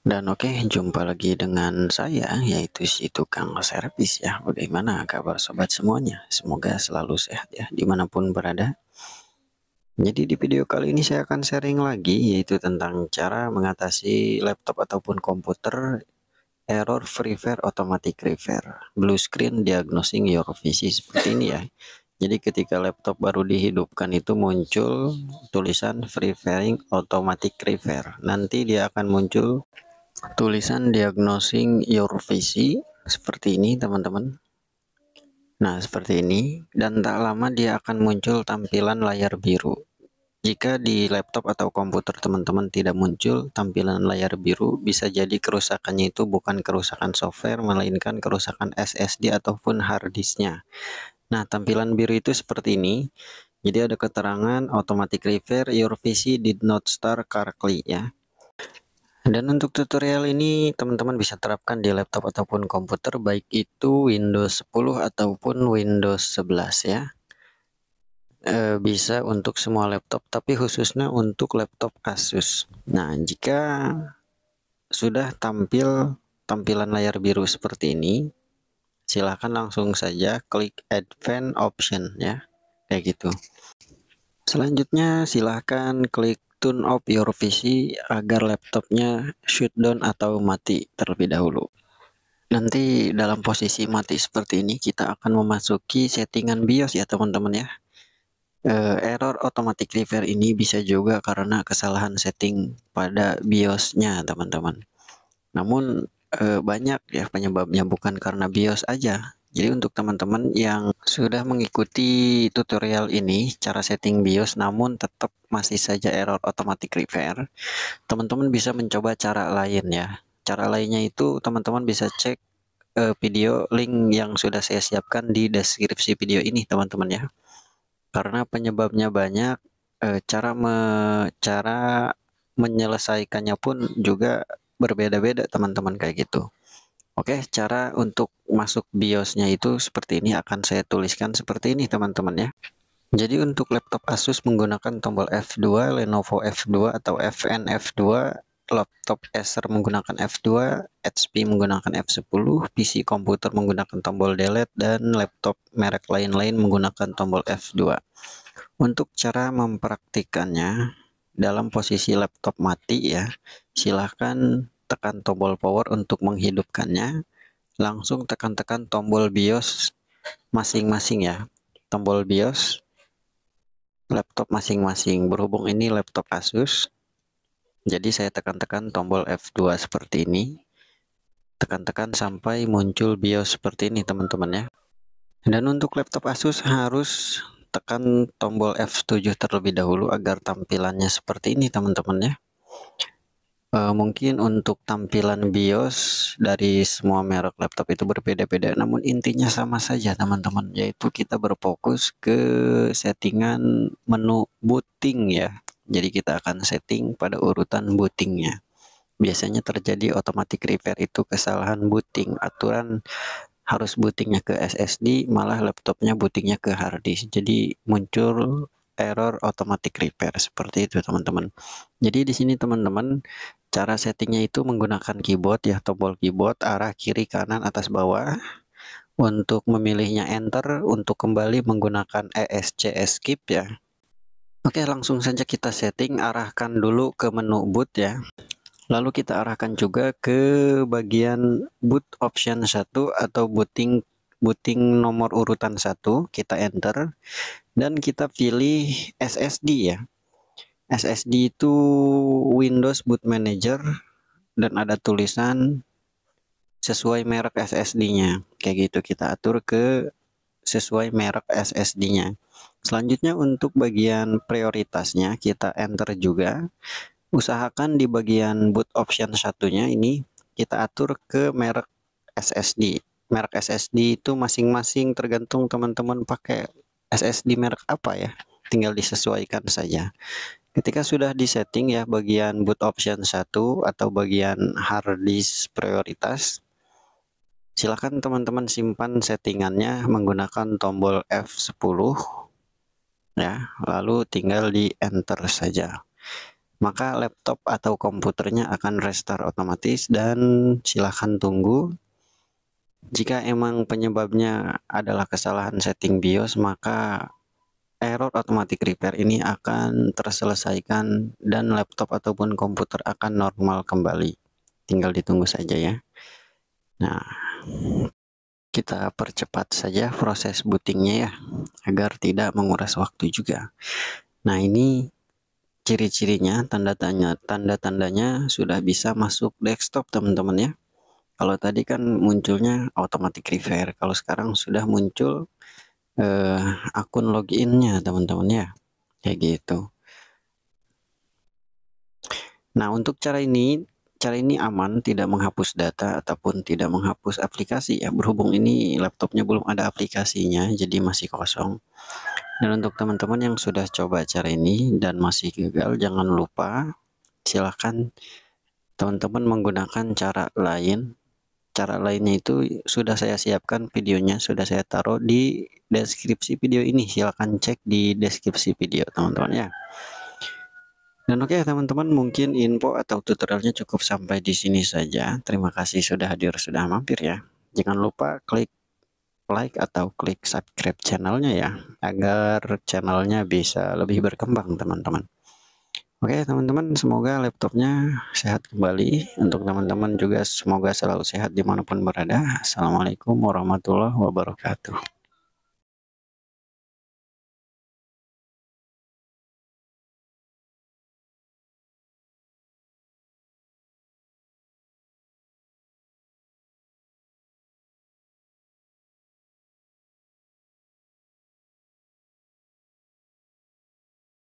Dan oke, okay, jumpa lagi dengan saya, yaitu si tukang servis ya. Bagaimana kabar sobat semuanya? Semoga selalu sehat ya, dimanapun berada. Jadi di video kali ini saya akan sharing lagi, yaitu tentang cara mengatasi laptop ataupun komputer error freeware automatic refer Blue screen diagnosing your PC seperti ini ya. Jadi ketika laptop baru dihidupkan itu muncul tulisan free fairing automatic refer. Nanti dia akan muncul tulisan diagnosing your PC seperti ini teman-teman nah seperti ini dan tak lama dia akan muncul tampilan layar biru jika di laptop atau komputer teman-teman tidak muncul tampilan layar biru, bisa jadi kerusakannya itu bukan kerusakan software, melainkan kerusakan SSD ataupun hard Nah, tampilan biru itu seperti ini. Jadi ada keterangan automatic repair, your PC did not start correctly ya. Dan untuk tutorial ini teman-teman bisa terapkan di laptop ataupun komputer baik itu Windows 10 ataupun Windows 11 ya. E, bisa untuk semua laptop tapi khususnya untuk laptop Asus. Nah, jika sudah tampil tampilan layar biru seperti ini, silahkan langsung saja klik Advanced Option ya. Kayak gitu. Selanjutnya silahkan klik tune off your PC agar laptopnya down atau mati terlebih dahulu. Nanti dalam posisi mati seperti ini kita akan memasuki settingan BIOS ya teman-teman ya. Eh, error automatic repair ini bisa juga karena kesalahan setting pada BIOSnya teman-teman. Namun eh, banyak ya penyebabnya bukan karena BIOS aja, jadi untuk teman-teman yang sudah mengikuti tutorial ini, cara setting BIOS namun tetap masih saja error automatic repair, teman-teman bisa mencoba cara lain ya. Cara lainnya itu teman-teman bisa cek uh, video link yang sudah saya siapkan di deskripsi video ini teman-teman ya. Karena penyebabnya banyak, uh, cara, me cara menyelesaikannya pun juga berbeda-beda teman-teman kayak gitu. Oke, cara untuk masuk BIOSnya itu seperti ini akan saya tuliskan seperti ini teman-teman ya. Jadi untuk laptop Asus menggunakan tombol F2, Lenovo F2 atau FN F2, laptop Acer menggunakan F2, HP menggunakan F10, PC komputer menggunakan tombol delete dan laptop merek lain-lain menggunakan tombol F2. Untuk cara mempraktikannya dalam posisi laptop mati ya, silahkan tekan tombol power untuk menghidupkannya langsung tekan-tekan tombol BIOS masing-masing ya tombol BIOS laptop masing-masing berhubung ini laptop Asus jadi saya tekan-tekan tombol F2 seperti ini tekan-tekan sampai muncul BIOS seperti ini teman-teman ya dan untuk laptop Asus harus tekan tombol F7 terlebih dahulu agar tampilannya seperti ini teman-teman ya Uh, mungkin untuk tampilan BIOS dari semua merek laptop itu berbeda-beda, namun intinya sama saja teman-teman, yaitu kita berfokus ke settingan menu booting ya. Jadi kita akan setting pada urutan bootingnya. Biasanya terjadi automatic repair itu kesalahan booting, aturan harus bootingnya ke SSD, malah laptopnya bootingnya ke hard disk. Jadi muncul error automatic repair seperti itu teman-teman. Jadi di sini teman-teman cara settingnya itu menggunakan keyboard ya tombol keyboard arah kiri kanan atas bawah. Untuk memilihnya enter untuk kembali menggunakan ESC escape ya. Oke langsung saja kita setting arahkan dulu ke menu boot ya. Lalu kita arahkan juga ke bagian boot option 1 atau booting booting nomor urutan satu kita enter dan kita pilih SSD ya SSD itu Windows Boot Manager dan ada tulisan sesuai merek SSD-nya kayak gitu kita atur ke sesuai merek SSD-nya selanjutnya untuk bagian prioritasnya kita enter juga usahakan di bagian boot option satunya ini kita atur ke merek SSD merek SSD itu masing-masing tergantung teman-teman pakai SSD merek apa ya tinggal disesuaikan saja ketika sudah di setting ya bagian boot option 1 atau bagian hard disk prioritas silakan teman-teman simpan settingannya menggunakan tombol F10 ya lalu tinggal di enter saja maka laptop atau komputernya akan restart otomatis dan silahkan tunggu jika emang penyebabnya adalah kesalahan setting BIOS, maka error automatic repair ini akan terselesaikan dan laptop ataupun komputer akan normal kembali. Tinggal ditunggu saja ya. Nah, kita percepat saja proses bootingnya ya, agar tidak menguras waktu juga. Nah, ini ciri-cirinya, tanda tanya, tanda-tandanya sudah bisa masuk desktop teman-teman ya. Kalau tadi kan munculnya automatic refer, kalau sekarang sudah muncul eh, akun loginnya teman-teman ya, kayak gitu. Nah untuk cara ini, cara ini aman, tidak menghapus data ataupun tidak menghapus aplikasi ya. Berhubung ini laptopnya belum ada aplikasinya, jadi masih kosong. Dan untuk teman-teman yang sudah coba cara ini dan masih gagal, jangan lupa silahkan teman-teman menggunakan cara lain cara lainnya itu sudah saya siapkan videonya, sudah saya taruh di deskripsi video ini. Silahkan cek di deskripsi video teman-teman ya. Dan oke okay, teman-teman mungkin info atau tutorialnya cukup sampai di sini saja. Terima kasih sudah hadir, sudah mampir ya. Jangan lupa klik like atau klik subscribe channelnya ya. Agar channelnya bisa lebih berkembang teman-teman. Oke teman-teman semoga laptopnya sehat kembali untuk teman-teman juga semoga selalu sehat dimanapun berada Assalamualaikum warahmatullahi wabarakatuh